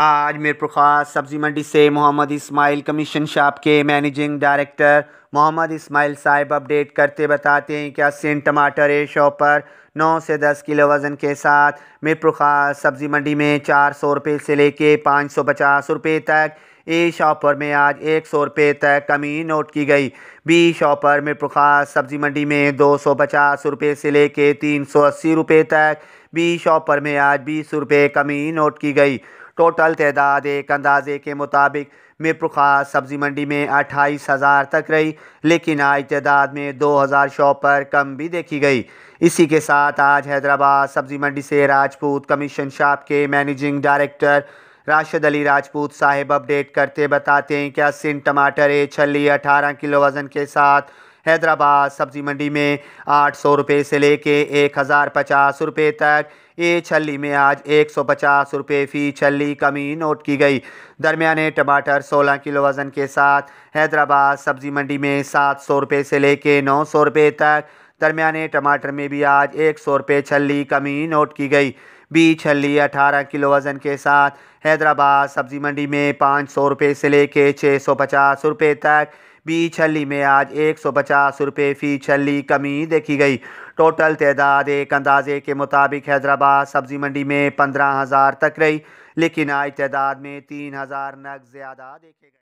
आज मीरपुर खास सब्ज़ी मंडी से मोहम्मद इस्माइल कमीशन शॉप के managing director Mohammad Ismail Sahib update करते बताते हैं क्या सेंट टमाटर ए शॉप पर नौ से दस किलो वज़न के साथ मेरे खास सब्ज़ी मंडी में चार सौ रुपये से लेके पाँच सौ पचास रुपये तक ए शॉपर में आज एक सौ रुपये तक कमी नोट की गई बी शॉपर मिरपुर खास सब्जी मंडी में दो सौ पचास रुपये से लेके तीन सौ अस्सी रुपये तक बी शॉपर में आज बीस रुपये कमी नोट की गई टोटल तदाद एक अंदाजे के मुताबिक मिरपुर खास सब्जी मंडी में अट्ठाईस हज़ार तक रही लेकिन आज तदाद में दो हज़ार शॉपर कम भी देखी गई इसी के साथ आज हैदराबाद सब्जी मंडी से राजपूत कमीशन शॉप के managing director Rashid Ali Rajput Sahib update करते बताते हैं कि अस्सिन टमाटर ए छली अठारह किलो वज़न के साथ हैदराबाद सब्ज़ी मंडी में आठ सौ रुपये से लेके एक हज़ार पचास रुपये तक ए छली में आज एक सौ पचास रुपये फ़ी छली कमी नोट की गई दरमियाने टमाटर सोलह किलो वज़न के साथ हैदराबाद सब्ज़ी मंडी में सात सौ रुपये से लेके नौ सौ रुपये तक दरमिया टमाटर में भी आज एक सौ रुपये छली कमी नोट की गई बी छली अठारह किलो वज़न के साथ हैदराबाद सब्ज़ी मंडी में पाँच सौ रुपये से लेके छः सौ पचास रुपये तक बी छली में आज एक सौ पचास रुपये फ़ी छली कमी देखी गई टोटल तदाद एक अंदाजे के मुताबिक हैदराबाद सब्ज़ी मंडी में पंद्रह हज़ार तक रही लेकिन आज तदाद में तीन हज़ार नग ज़्यादा देखे गए